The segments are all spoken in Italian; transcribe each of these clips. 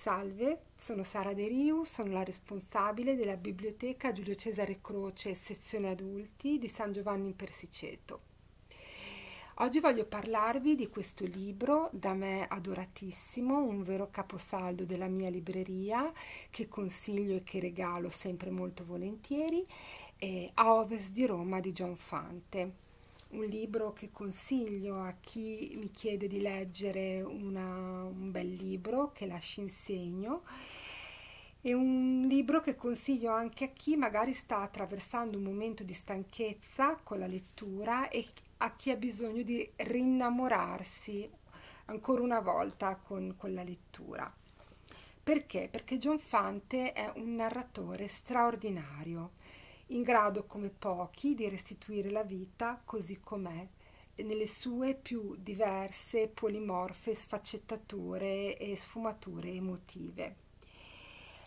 Salve, sono Sara De Riu, sono la responsabile della biblioteca Giulio Cesare Croce, sezione adulti di San Giovanni in Persiceto. Oggi voglio parlarvi di questo libro da me adoratissimo, un vero caposaldo della mia libreria che consiglio e che regalo sempre molto volentieri, eh, A Ovest di Roma di John Fante un libro che consiglio a chi mi chiede di leggere una, un bel libro che lasci in segno. È un libro che consiglio anche a chi magari sta attraversando un momento di stanchezza con la lettura e a chi ha bisogno di rinnamorarsi ancora una volta con, con la lettura. Perché? Perché John Fante è un narratore straordinario, in grado come pochi di restituire la vita così com'è nelle sue più diverse, polimorfe sfaccettature e sfumature emotive.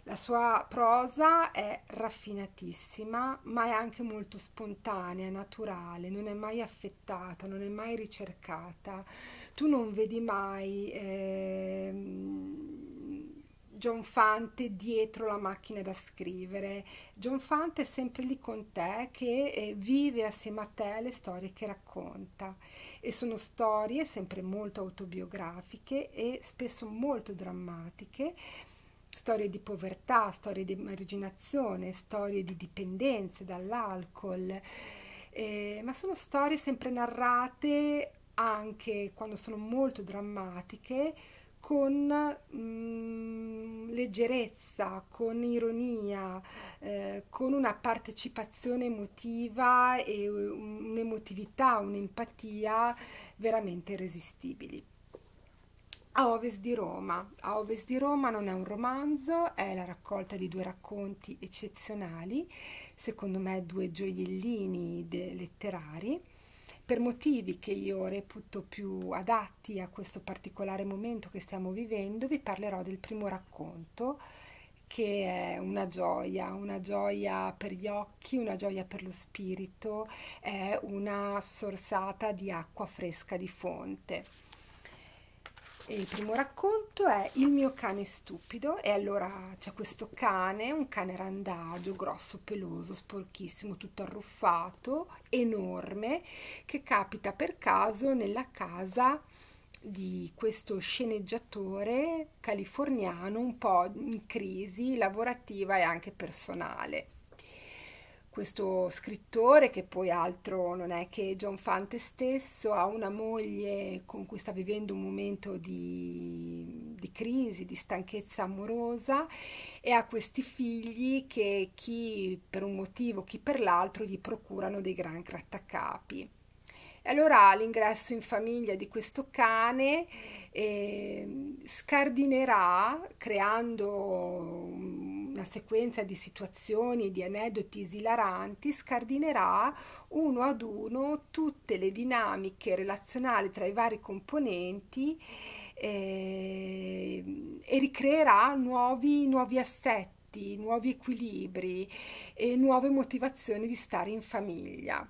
La sua prosa è raffinatissima, ma è anche molto spontanea, naturale, non è mai affettata, non è mai ricercata. Tu non vedi mai... Eh, John Fante dietro la macchina da scrivere. John Fante è sempre lì con te che eh, vive assieme a te le storie che racconta e sono storie sempre molto autobiografiche e spesso molto drammatiche storie di povertà, storie di emarginazione, storie di dipendenze dall'alcol, eh, ma sono storie sempre narrate anche quando sono molto drammatiche con mh, mm, leggerezza, con ironia, eh, con una partecipazione emotiva e un'emotività, un'empatia veramente irresistibili. A ovest di Roma. A ovest di Roma non è un romanzo, è la raccolta di due racconti eccezionali, secondo me due gioiellini letterari per motivi che io reputo più adatti a questo particolare momento che stiamo vivendo, vi parlerò del primo racconto che è una gioia, una gioia per gli occhi, una gioia per lo spirito, è una sorsata di acqua fresca di fonte il primo racconto è Il mio cane stupido e allora c'è questo cane, un cane randagio, grosso, peloso, sporchissimo, tutto arruffato, enorme, che capita per caso nella casa di questo sceneggiatore californiano un po' in crisi lavorativa e anche personale questo scrittore che poi altro non è che John Fante stesso ha una moglie con cui sta vivendo un momento di, di crisi, di stanchezza amorosa e ha questi figli che chi per un motivo, chi per l'altro gli procurano dei gran grattacapi. E allora l'ingresso in famiglia di questo cane eh, scardinerà, creando una sequenza di situazioni, di aneddoti esilaranti, scardinerà uno ad uno tutte le dinamiche relazionali tra i vari componenti eh, e ricreerà nuovi, nuovi assetti, nuovi equilibri e nuove motivazioni di stare in famiglia.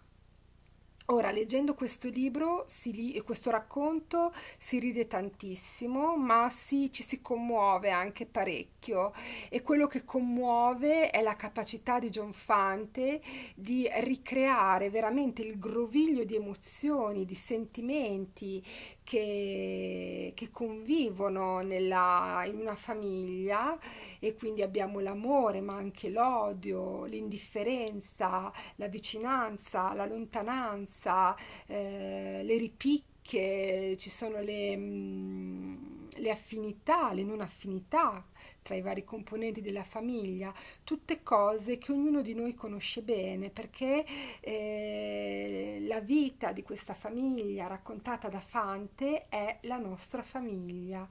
Ora, leggendo questo libro, si, questo racconto, si ride tantissimo, ma si, ci si commuove anche parecchio e quello che commuove è la capacità di John Fante di ricreare veramente il groviglio di emozioni, di sentimenti che, che convivono nella, in una famiglia e quindi abbiamo l'amore ma anche l'odio, l'indifferenza, la vicinanza, la lontananza, eh, le ripicche che ci sono le, mm, le affinità, le non affinità tra i vari componenti della famiglia, tutte cose che ognuno di noi conosce bene perché eh, la vita di questa famiglia raccontata da Fante è la nostra famiglia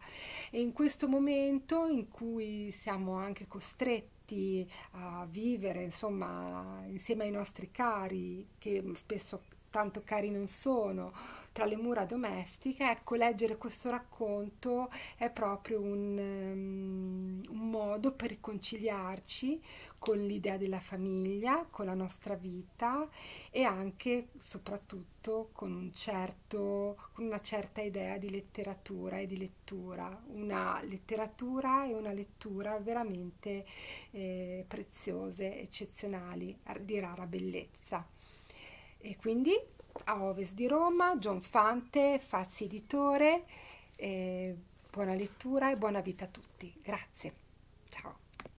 e in questo momento in cui siamo anche costretti a vivere insomma insieme ai nostri cari che spesso tanto cari non sono, tra le mura domestiche, ecco, leggere questo racconto è proprio un, um, un modo per riconciliarci con l'idea della famiglia, con la nostra vita e anche, soprattutto, con, un certo, con una certa idea di letteratura e di lettura, una letteratura e una lettura veramente eh, preziose, eccezionali, di rara bellezza. E quindi a ovest di Roma, John Fante, Fazzi Editore, eh, buona lettura e buona vita a tutti. Grazie, ciao.